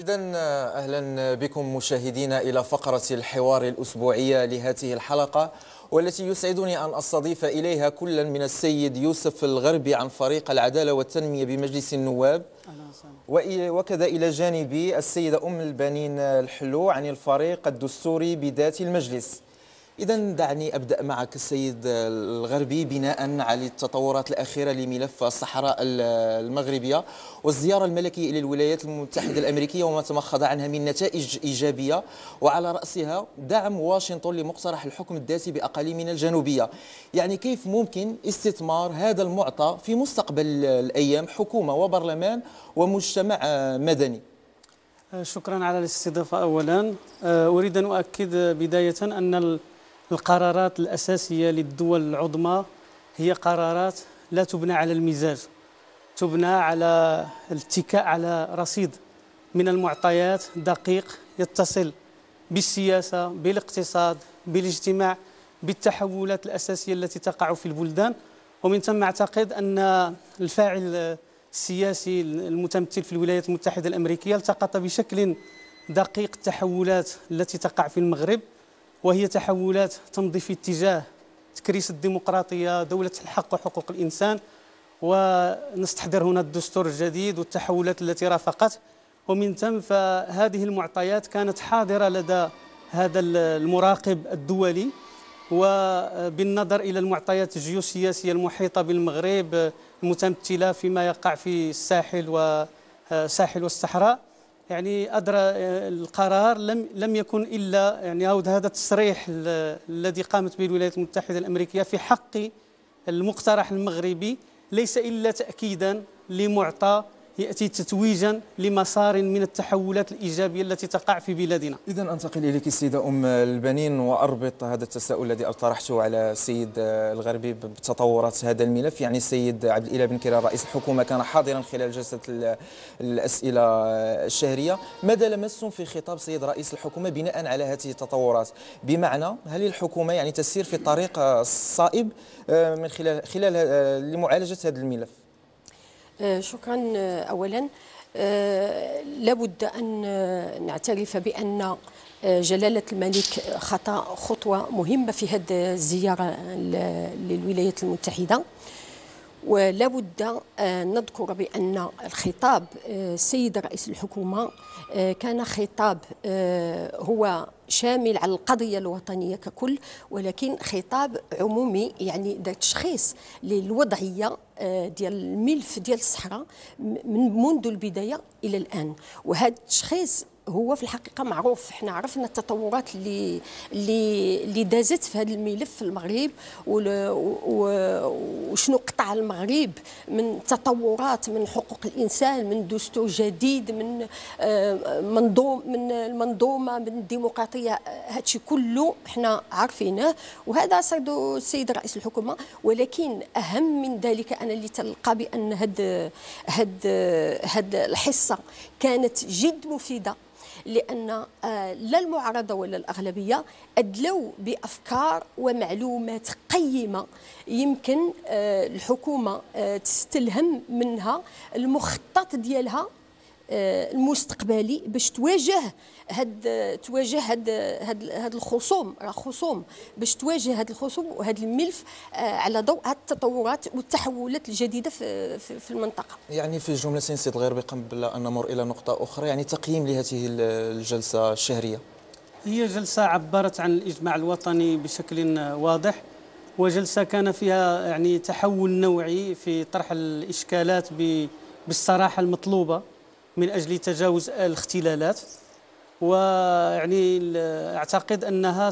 إذا أهلا بكم مشاهدينا إلى فقرة الحوار الأسبوعية لهذه الحلقة والتي يسعدني أن أستضيف إليها كلا من السيد يوسف الغربي عن فريق العدالة والتنمية بمجلس النواب وكذا إلى جانبي السيدة أم البنين الحلو عن الفريق الدستوري بذات المجلس إذا دعني أبدأ معك السيد الغربي بناء على التطورات الأخيرة لملف الصحراء المغربية والزيارة الملكية إلى الولايات المتحدة الأمريكية وما تمخض عنها من نتائج إيجابية وعلى رأسها دعم واشنطن لمقترح الحكم الذاتي بأقاليمنا الجنوبية يعني كيف ممكن استثمار هذا المعطى في مستقبل الأيام حكومة وبرلمان ومجتمع مدني آه، شكرا على الاستضافة أولا آه، أريد أن أؤكد بداية أن القرارات الأساسية للدول العظمى هي قرارات لا تبنى على المزاج تبنى على الاتكاء على رصيد من المعطيات دقيق يتصل بالسياسة بالاقتصاد بالاجتماع بالتحولات الأساسية التي تقع في البلدان ومن ثم أعتقد أن الفاعل السياسي المتمثل في الولايات المتحدة الأمريكية التقط بشكل دقيق التحولات التي تقع في المغرب وهي تحولات تمضي في اتجاه تكريس الديمقراطية دولة الحق وحقوق الإنسان ونستحضر هنا الدستور الجديد والتحولات التي رافقته ومن ثم فهذه المعطيات كانت حاضرة لدى هذا المراقب الدولي وبالنظر إلى المعطيات الجيوسياسية المحيطة بالمغرب المتمثلة فيما يقع في الساحل وساحل والصحراء يعني أدرى آه، القرار لم لم يكن إلا يعني أود هذا التصريح الذي قامت به الولايات المتحدة الأمريكية في حق المقترح المغربي ليس إلا تأكيدا لمعطى ياتي تتويجا لمسار من التحولات الايجابيه التي تقع في بلادنا. اذا انتقل اليك السيده ام البنين واربط هذا التساؤل الذي طرحته على السيد الغربي بتطورات هذا الملف، يعني السيد عبد الاله بن كيران رئيس الحكومه كان حاضرا خلال جلسه الاسئله الشهريه، ماذا لمستم في خطاب سيد رئيس الحكومه بناء على هذه التطورات؟ بمعنى هل الحكومه يعني تسير في الطريق الصائب آه، من خلال خلال آه، لمعالجه هذا الملف؟ آه، شكرا آه، اولا آه، لابد ان نعترف بان جلالة الملك خطأ خطوة مهمة في هذه الزيارة للولايات المتحدة ولا بد أن نذكر بأن الخطاب السيد رئيس الحكومة كان خطاب هو شامل على القضية الوطنية ككل ولكن خطاب عمومي يعني ذا تشخيص للوضعية آه، ديال الملف ديال الصحراء من منذ البداية إلى الآن وهذا التشخيص هو في الحقيقه معروف احنا عرفنا التطورات اللي اللي اللي دازت في هذا الملف في المغرب وشنو قطع المغرب من تطورات من حقوق الانسان من دستور جديد من آه، منظوم من المنظومه من الديمقراطيه هادشي كله احنا عارفينه وهذا سيد السيد رئيس الحكومه ولكن اهم من ذلك انا اللي تلقى بان هاد هاد هاد الحصه كانت جد مفيده لان آه، لا المعارضه ولا الاغلبيه ادلوا بافكار ومعلومات قيمه يمكن آه، الحكومه آه، تستلهم منها المخطط ديالها آه، المستقبلي باش تواجه هاد تواجه هاد هاد, هاد الخصوم راه خصوم باش تواجه هاد الخصوم وهاد الملف آه، على ضوء التطورات والتحولات الجديده في في المنطقه. يعني في جمله سيد الغربي قبل ان نمر الى نقطه اخرى يعني تقييم لهذه الجلسه الشهريه. هي جلسه عبرت عن الاجماع الوطني بشكل واضح وجلسه كان فيها يعني تحول نوعي في طرح الاشكالات بالصراحه المطلوبه من أجل تجاوز الاختلالات ويعني أعتقد أنها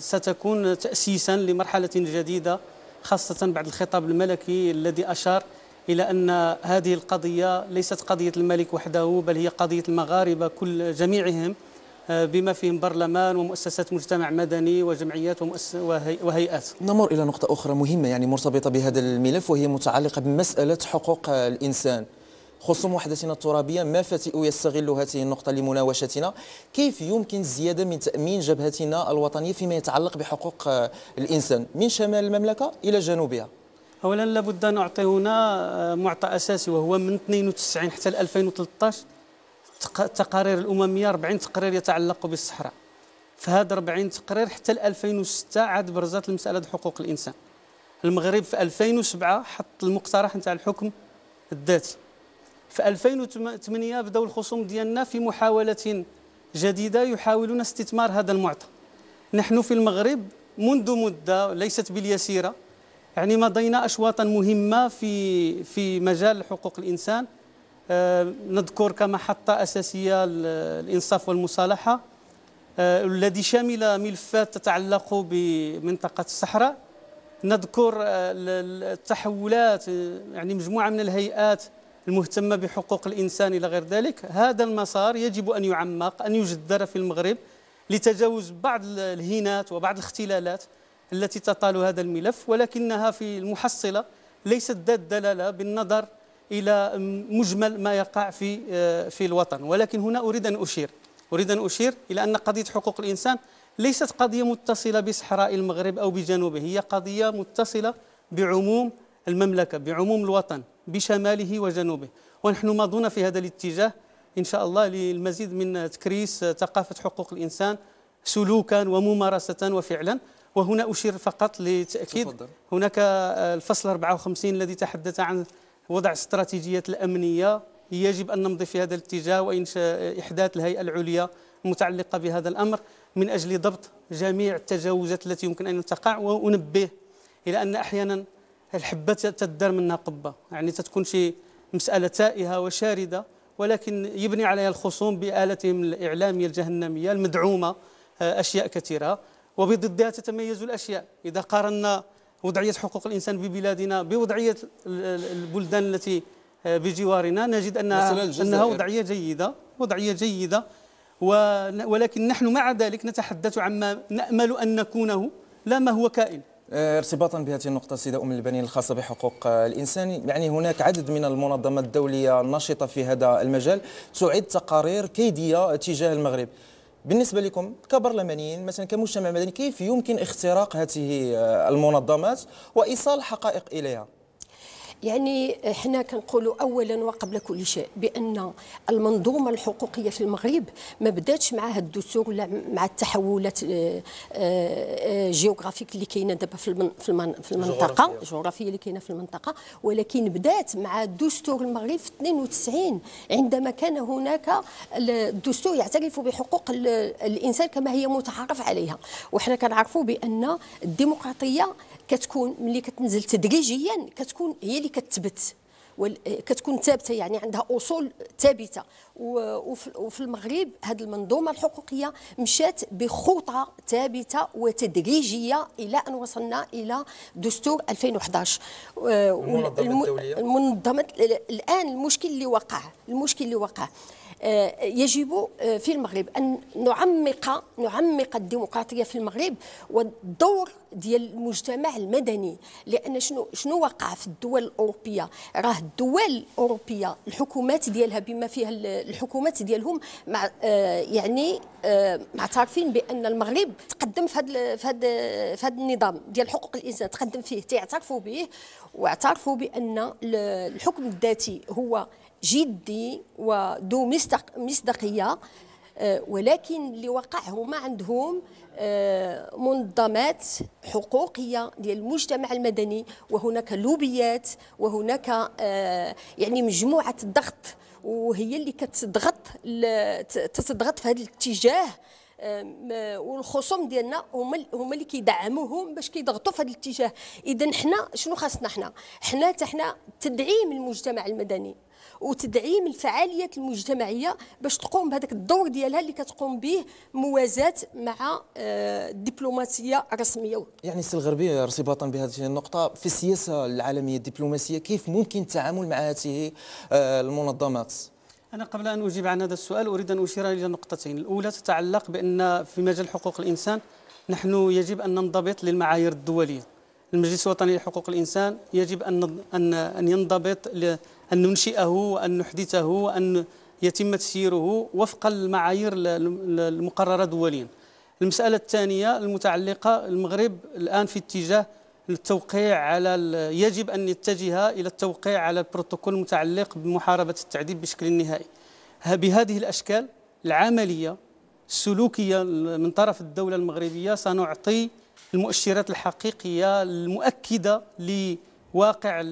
ستكون تأسيسا لمرحلة جديدة خاصة بعد الخطاب الملكي الذي أشار إلى أن هذه القضية ليست قضية الملك وحده بل هي قضية المغاربة كل جميعهم آه، بما فيهم برلمان ومؤسسات مجتمع مدني وجمعيات ومؤس... وهي... وهيئات نمر إلى نقطة أخرى مهمة يعني مرتبطة بهذا الملف وهي متعلقة بمسألة حقوق الإنسان خصوم وحدتنا الترابية ما فاتئوا يستغلوا هذه النقطة لمناوشتنا كيف يمكن الزيادة من تأمين جبهتنا الوطنية فيما يتعلق بحقوق الإنسان من شمال المملكة إلى جنوبها اولا لابد ان اعطي هنا آه، معطى اساسي وهو من 92 حتى 2013 التقارير الامميه 40 تقرير يتعلق بالصحراء فهذا 40 تقرير حتى 2006 عاد برزات المساله حقوق الانسان المغرب في 2007 حط المقترح نتاع الحكم الذاتي في 2008 بداو الخصوم ديالنا في محاولة جديدة يحاولون استثمار هذا المعطى نحن في المغرب منذ مدة ليست باليسيرة يعني مضينا أشواطا مهمة في في مجال حقوق الإنسان آه، نذكر كمحطة أساسية الإنصاف والمصالحة آه، الذي شمل ملفات تتعلق بمنطقة الصحراء نذكر آه، التحولات يعني مجموعة من الهيئات المهتمة بحقوق الإنسان إلى غير ذلك هذا المسار يجب أن يعمق أن يجدر في المغرب لتجاوز بعض الهينات وبعض الاختلالات التي تطال هذا الملف ولكنها في المحصلة ليست ذات دلالة بالنظر إلى مجمل ما يقع في آه، في الوطن ولكن هنا أريد أن أشير أريد أن أشير إلى أن قضية حقوق الإنسان ليست قضية متصلة بصحراء المغرب أو بجنوبه هي قضية متصلة بعموم المملكة بعموم الوطن بشماله وجنوبه ونحن ماضون في هذا الاتجاه إن شاء الله للمزيد من تكريس ثقافة حقوق الإنسان سلوكا وممارسة وفعلا وهنا أشير فقط لتأكيد تفضل. هناك الفصل 54 الذي تحدث عن وضع استراتيجية الأمنية يجب أن نمضي في هذا الاتجاه وإنشاء إحداث الهيئة العليا المتعلقة بهذا الأمر من أجل ضبط جميع التجاوزات التي يمكن أن تقع وأنبه إلى أن أحيانا الحبه تدار منها قبه يعني تتكون شي مساله تائهه وشارده ولكن يبني عليها الخصوم بالاتهم الاعلاميه الجهنميه المدعومه آه، اشياء كثيره وبضدها تتميز الاشياء اذا قارنا وضعيه حقوق الانسان ببلادنا بوضعيه البلدان التي آه، بجوارنا نجد انها انها وضعيه جيده وضعيه جيده ولكن نحن مع ذلك نتحدث عما نامل ان نكونه لا ما هو كائن آه، ارتباطا بهذه النقطة سيدة أم البنين الخاصة بحقوق الإنسان يعني هناك عدد من المنظمات الدولية النشطة في هذا المجال تعد تقارير كيدية تجاه المغرب بالنسبة لكم كبرلمانيين مثلا كمجتمع مدني كيف يمكن اختراق هذه آه، المنظمات وإيصال حقائق إليها؟ يعني احنا كنقولوا اولا وقبل كل شيء بان المنظومه الحقوقيه في المغرب ما بداتش مع هاد الدستور ولا مع التحولات الجيوغرافيك آه، آه، آه، اللي كاينه دابا في في المنطقه الجغرافيه اللي كاينه في المنطقه ولكن بدات مع دستور المغرب في 92 عندما كان هناك الدستور يعترف بحقوق الانسان كما هي متعارف عليها وحنا كنعرفوا بان الديمقراطيه كتكون ملي كتنزل تدريجيا كتكون هي اللي كتثبت كتكون ثابته يعني عندها اصول ثابته وفي المغرب هذه المنظومه الحقوقيه مشات بخطى ثابته وتدريجيه الى ان وصلنا الى دستور 2011 المنظمه الدوليه الان المشكل اللي وقع المشكل اللي وقع آه، يجب آه، في المغرب أن نعمق نعمق الديمقراطية في المغرب والدور ديال المجتمع المدني لأن شنو شنو وقع في الدول الأوروبية راه الدول الأوروبية الحكومات ديالها بما فيها الحكومات ديالهم مع آه، يعني معترفين بأن المغرب تقدم في هذا في هذا في هذا النظام ديال حقوق الإنسان تقدم فيه تعترفوا به واعترفوا بأن الحكم الذاتي هو جدي وذو مصداقيه آه، ولكن اللي وقع هما عندهم آه، منظمات حقوقيه ديال المجتمع المدني وهناك لوبيات وهناك آه، يعني مجموعه الضغط وهي اللي كتضغط تتضغط في هذا الاتجاه والخصوم ديالنا هما هما اللي كيدعموهم باش كيضغطوا في هذا الاتجاه اذا حنا شنو خاصنا حنا حنا حنا تدعيم المجتمع المدني وتدعيم الفعاليات المجتمعيه باش تقوم بهذاك الدور ديالها اللي كتقوم به موازاه مع آه، الدبلوماسيه الرسميه يعني السي الغربي ارتباطا بهذه النقطه في السياسه العالميه الدبلوماسيه كيف ممكن التعامل مع هذه آه، المنظمات أنا قبل أن أجيب عن هذا السؤال أريد أن أشير إلى نقطتين الأولى تتعلق بأن في مجال حقوق الإنسان نحن يجب أن ننضبط للمعايير الدولية المجلس الوطني لحقوق الإنسان يجب أن أن ينضبط أن ننشئه وأن نحدثه وأن يتم تسييره وفق المعايير المقررة دوليا المسألة الثانية المتعلقة المغرب الآن في اتجاه التوقيع على يجب أن يتجه إلى التوقيع على البروتوكول المتعلق بمحاربة التعذيب بشكل نهائي بهذه الأشكال العملية السلوكية من طرف الدولة المغربية سنعطي المؤشرات الحقيقية المؤكدة ل واقع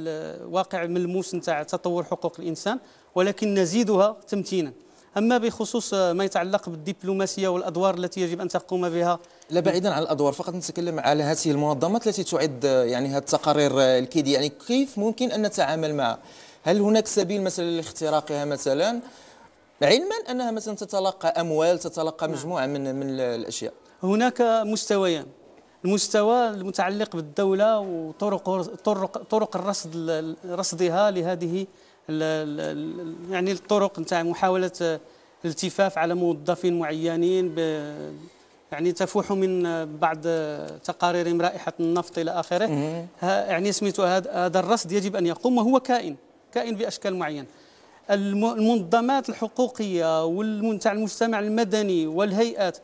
واقع ملموس نتاع تطور حقوق الانسان ولكن نزيدها تمتينا اما بخصوص ما يتعلق بالدبلوماسيه والادوار التي يجب ان تقوم بها لا بعيدا عن الادوار فقط نتكلم على هذه المنظمات التي تعد يعني هذه التقارير الكيدي يعني كيف ممكن ان نتعامل معها هل هناك سبيل مثلا لاختراقها مثلا علما انها مثلا تتلقى اموال تتلقى مجموعه من من الاشياء هناك مستويان المستوى المتعلق بالدولة وطرق طرق طرق الرصد رصدها لهذه يعني الطرق نتاع محاولة الالتفاف على موظفين معينين يعني تفوح من بعض تقاريرهم رائحة النفط إلى آخره يعني سميته هذا الرصد يجب أن يقوم وهو كائن كائن بأشكال معينة المنظمات الحقوقية والمجتمع المدني والهيئات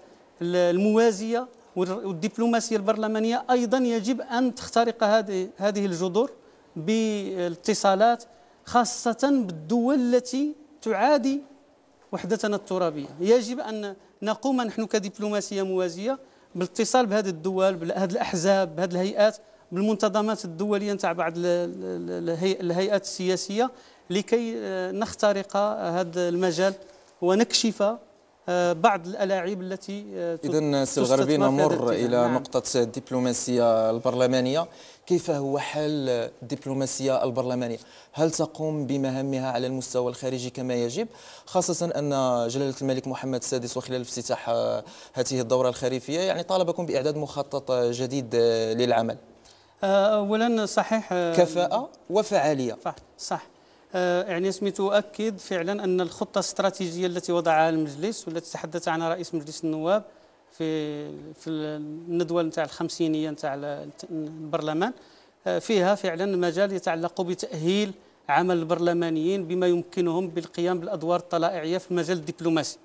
الموازية والدبلوماسيه البرلمانيه ايضا يجب ان تخترق هذه هذه الجذور بالاتصالات خاصه بالدول التي تعادي وحدتنا الترابيه يجب ان نقوم نحن كدبلوماسيه موازيه بالاتصال بهذه الدول بهذه الاحزاب بهذه الهيئات بالمنتظمات الدوليه نتاع بعض الهيئات السياسيه لكي آه، نخترق هذا المجال ونكشف آه، بعض الالاعيب التي آه، اذا سي الغربي نمر الى نعم. نقطه الدبلوماسيه البرلمانيه كيف هو حل الدبلوماسيه البرلمانيه هل تقوم بمهامها على المستوى الخارجي كما يجب خاصه ان جلاله الملك محمد السادس وخلال افتتاح آه، هذه الدوره الخريفيه يعني طالبكم باعداد مخطط جديد للعمل اولا صحيح كفاءه وفعاليه صح صح آه، يعني اسمي تؤكد فعلا أن الخطة الاستراتيجية التي وضعها المجلس والتي تحدث عنها رئيس مجلس النواب في في الندوة نتاع الخمسينية نتاع البرلمان آه، فيها فعلا مجال يتعلق بتأهيل عمل البرلمانيين بما يمكنهم بالقيام بالأدوار الطلائعية في المجال الدبلوماسي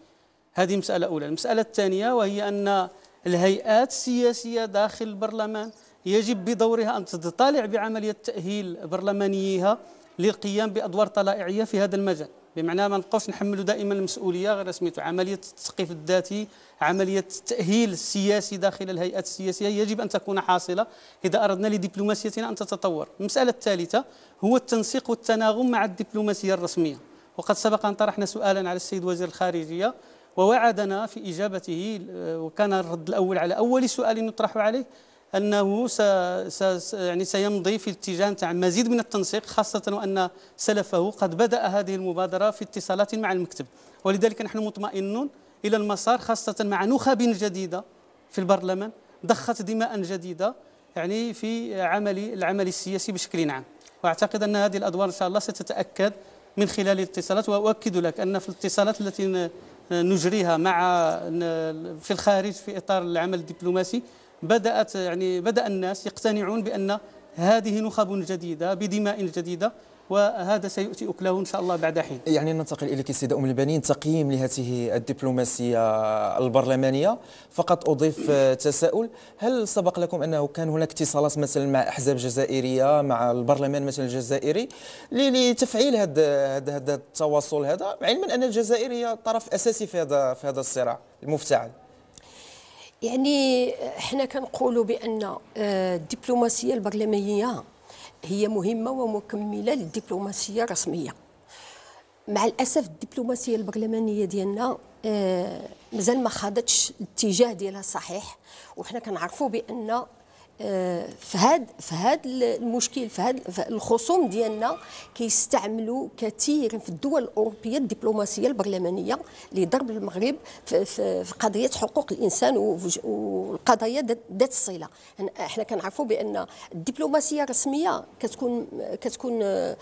هذه مسألة أولى المسألة الثانية وهي أن الهيئات السياسية داخل البرلمان يجب بدورها أن تطالع بعملية تأهيل برلمانييها للقيام بادوار طلائعيه في هذا المجال بمعنى ما نبقاوش نحملوا دائما المسؤوليه غير سميتو عمليه التثقيف الذاتي عمليه التاهيل السياسي داخل الهيئات السياسيه يجب ان تكون حاصله اذا اردنا لدبلوماسيتنا ان تتطور المساله الثالثه هو التنسيق والتناغم مع الدبلوماسيه الرسميه وقد سبق ان طرحنا سؤالا على السيد وزير الخارجيه ووعدنا في اجابته آه، وكان الرد الاول على اول سؤال يطرح عليه انه س... س... يعني سيمضي في اتجاه نتاع مزيد من التنسيق خاصه وان سلفه قد بدا هذه المبادره في اتصالات مع المكتب ولذلك نحن مطمئنون الى المسار خاصه مع نخب جديده في البرلمان ضخت دماء جديده يعني في عمل العمل السياسي بشكل عام واعتقد ان هذه الادوار ان شاء الله ستتاكد من خلال الاتصالات واؤكد لك ان في الاتصالات التي نجريها مع في الخارج في اطار العمل الدبلوماسي بدأت يعني بدأ الناس يقتنعون بأن هذه نخب جديدة بدماء جديدة وهذا سيؤتي أكله إن شاء الله بعد حين يعني ننتقل إليك السيدة أم البنين تقييم لهذه الدبلوماسية البرلمانية فقط أضيف تساؤل هل سبق لكم أنه كان هناك اتصالات مثلا مع أحزاب جزائرية مع البرلمان مثلا الجزائري لتفعيل هذا هذا التواصل هذا علما أن الجزائر هي طرف أساسي في هذا في هذا الصراع المفتعل يعني حنا كنقولوا بان آه، الدبلوماسيه البرلمانيه هي مهمه ومكمله للدبلوماسيه الرسميه مع الاسف الدبلوماسيه البرلمانيه ديالنا آه، مازال ما خاضتش الاتجاه ديالها الصحيح وحنا كنعرفوا بان في هاد في هاد المشكل في هاد الخصوم ديالنا كيستعملوا كثير في الدول الاوروبيه الدبلوماسيه البرلمانيه لضرب المغرب في, في قضيه حقوق الانسان والقضايا ذات الصله احنا كنعرفوا بان الدبلوماسيه الرسميه كتكون كتكون آه،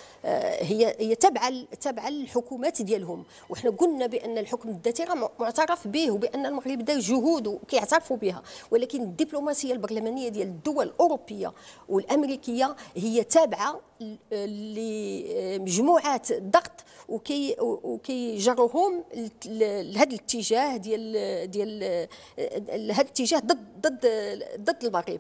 هي هي تابعه تابعه للحكومات ديالهم وحنا قلنا بان الحكم الذاتي راه معترف به وبان المغرب دار جهود وكيعترفوا بها ولكن الدبلوماسيه البرلمانيه ديال الدول الأوروبية والأمريكية هي تابعة لمجموعات الضغط وكي وكيجروهم لهذا الاتجاه ديال ديال هذا الاتجاه ضد ضد ضد المغرب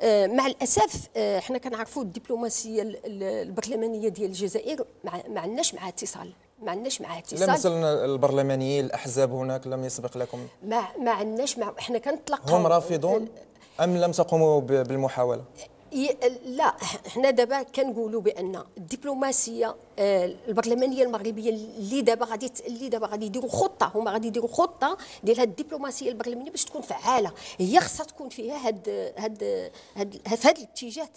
آه، مع الاسف آه، حنا كنعرفوا الدبلوماسيه البرلمانيه ديال الجزائر ما عندناش معها اتصال ما عندناش معاه اتصال لم البرلمانيين الاحزاب هناك لم يسبق لكم ما ما عندناش مع حنا كنطلقوا هم رافضون أم لم تقوموا بالمحاولة؟ لا حنا دابا كنقولوا بان الدبلوماسيه آه، البرلمانيه المغربيه اللي دابا غادي اللي دابا غادي يديروا خطه هما غادي يديروا خطه ديال هذه الدبلوماسيه البرلمانيه باش تكون فعاله هي خصها تكون فيها هاد هاد هاد في هذا الاتجاه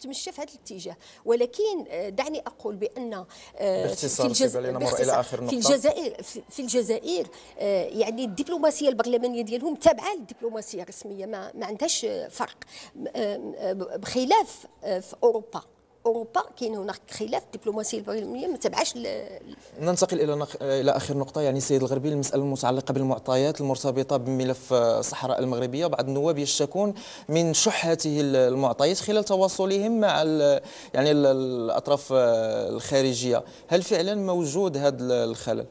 تمشى في هذا الاتجاه ولكن آه، دعني اقول بان آه، باختصار في, الجزائر إلى آخر نقطة. في الجزائر في الجزائر يعني الدبلوماسيه البرلمانيه ديالهم تابعه للدبلوماسيه الرسميه ما, ما عندهاش فرق بخير خلاف آه، في اوروبا اوروبا كاين هناك خلاف الدبلوماسيه البرلمانيه ما تبعش ننتقل الى نق... الى اخر نقطه يعني السيد الغربي المساله المتعلقه بالمعطيات المرتبطه بملف آه، الصحراء المغربيه بعض النواب يشتكون من شح هذه المعطيات خلال تواصلهم مع ال... يعني الاطراف آه، الخارجيه هل فعلا موجود هذا الخلل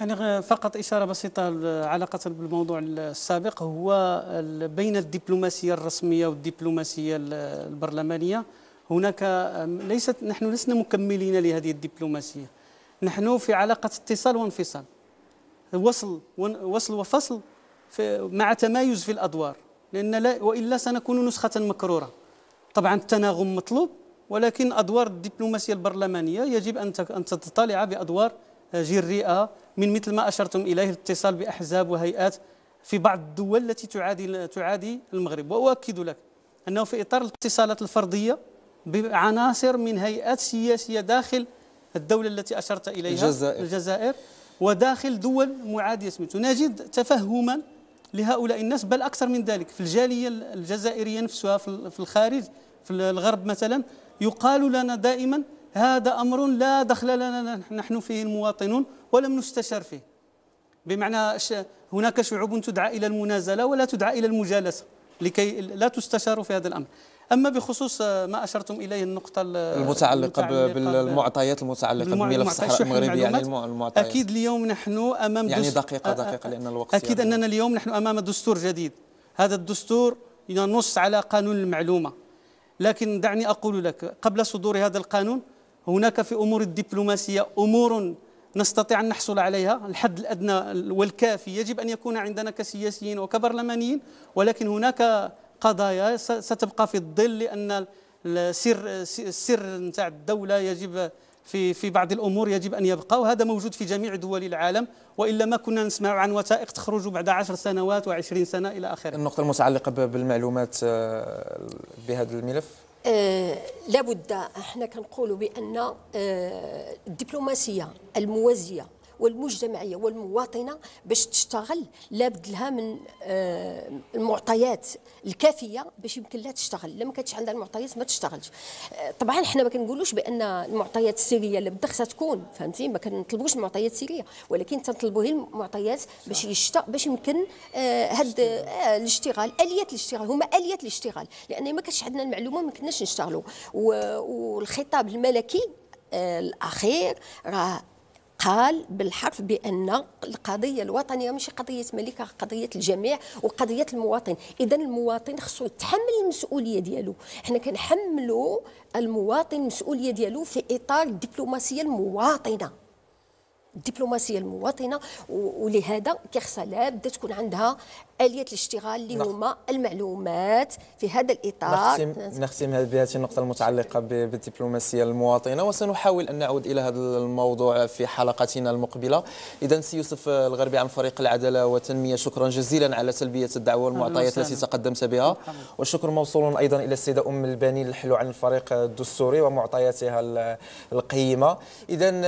يعني فقط إشارة بسيطة علاقة بالموضوع السابق هو بين الدبلوماسية الرسمية والدبلوماسية البرلمانية هناك ليست نحن لسنا مكملين لهذه الدبلوماسية نحن في علاقة اتصال وانفصال وصل وصل وفصل مع تمايز في الأدوار لأن لا وإلا سنكون نسخة مكرورة طبعا التناغم مطلوب ولكن أدوار الدبلوماسية البرلمانية يجب أن تطالع بأدوار جريئة من مثل ما أشرتم إليه الاتصال بأحزاب وهيئات في بعض الدول التي تعادي تعادي المغرب وأؤكد لك أنه في إطار الاتصالات الفردية بعناصر من هيئات سياسية داخل الدولة التي أشرت إليها الجزائر, الجزائر وداخل دول معادية سميتو نجد تفهما لهؤلاء الناس بل أكثر من ذلك في الجالية الجزائرية نفسها في الخارج في الغرب مثلا يقال لنا دائما هذا أمر لا دخل لنا نحن فيه المواطنون ولم نستشر فيه بمعنى هناك شعوب تدعى إلى المنازلة ولا تدعى إلى المجالسة لكي لا تستشار في هذا الأمر أما بخصوص ما أشرتم إليه النقطة المتعلقة, المتعلقة بالمعطيات المتعلقة بملف الصحراء المغربية يعني المعطيات أكيد اليوم نحن أمام يعني دقيقة دقيقة لأن الوقت أكيد يعني. أننا اليوم نحن أمام دستور جديد هذا الدستور ينص على قانون المعلومة لكن دعني أقول لك قبل صدور هذا القانون هناك في أمور الدبلوماسية أمور نستطيع أن نحصل عليها الحد الأدنى والكافي يجب أن يكون عندنا كسياسيين وكبرلمانيين ولكن هناك قضايا ستبقى في الظل لأن السر السر نتاع الدولة يجب في في بعض الامور يجب ان يبقى وهذا موجود في جميع دول العالم والا ما كنا نسمع عن وثائق تخرج بعد عشر سنوات و20 سنه الى اخره. النقطه المتعلقه بالمعلومات آه، بهذا الملف آه، لابد احنا كنقولوا بان آه، الدبلوماسيه الموازيه والمجتمعيه والمواطنه باش تشتغل لابد لها من آه، المعطيات الكافيه باش يمكن لها تشتغل لما كانتش عندها المعطيات ما تشتغلش آه، طبعا حنا ما كنقولوش بان المعطيات السريه اللي بدها تكون فهمتي ما كنطلبوش المعطيات السريه ولكن تنطلبوا هي المعطيات باش يشتغل باش يمكن آه، هاد الاشتغال اليات الاشتغال هما اليات الاشتغال لان ما كانش عندنا المعلومه ما كناش نشتغلوا والخطاب الملكي الاخير راه قال بالحرف بان القضيه الوطنيه ماشي قضيه ملكه قضيه الجميع وقضيه المواطن اذا المواطن خصو يتحمل المسؤوليه ديالو حنا كنحملوا المواطن المسؤوليه ديالو في اطار الدبلوماسيه المواطنه الدبلوماسيه المواطنه ولهذا كيخصها لابد تكون عندها اليه الاشتغال اللي هما المعلومات في هذا الاطار نختم نختم بهذه النقطه المتعلقه بالدبلوماسيه المواطنه وسنحاول ان نعود الى هذا الموضوع في حلقتنا المقبله اذا سي يوسف الغربي عن فريق العداله والتنميه شكرا جزيلا على تلبيه الدعوه والمعطيات التي تقدمت بها والشكر موصول ايضا الى السيده ام البني الحلو عن الفريق الدستوري ومعطياتها القيمه اذا